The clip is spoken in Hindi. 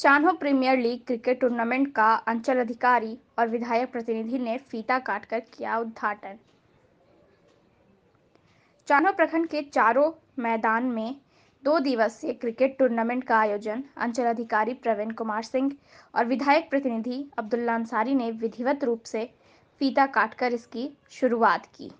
Chanho premier league cricket tournament का अंचल अधिकारी और विधायक प्रतिनिधि ने फीता काटकर किया उद्घाटन चान्हो प्रखंड के चारों मैदान में दो दिवसीय क्रिकेट टूर्नामेंट का आयोजन अंचल अधिकारी प्रवीण कुमार सिंह और विधायक प्रतिनिधि अब्दुल्ला अंसारी ने विधिवत रूप से फीता काटकर इसकी शुरुआत की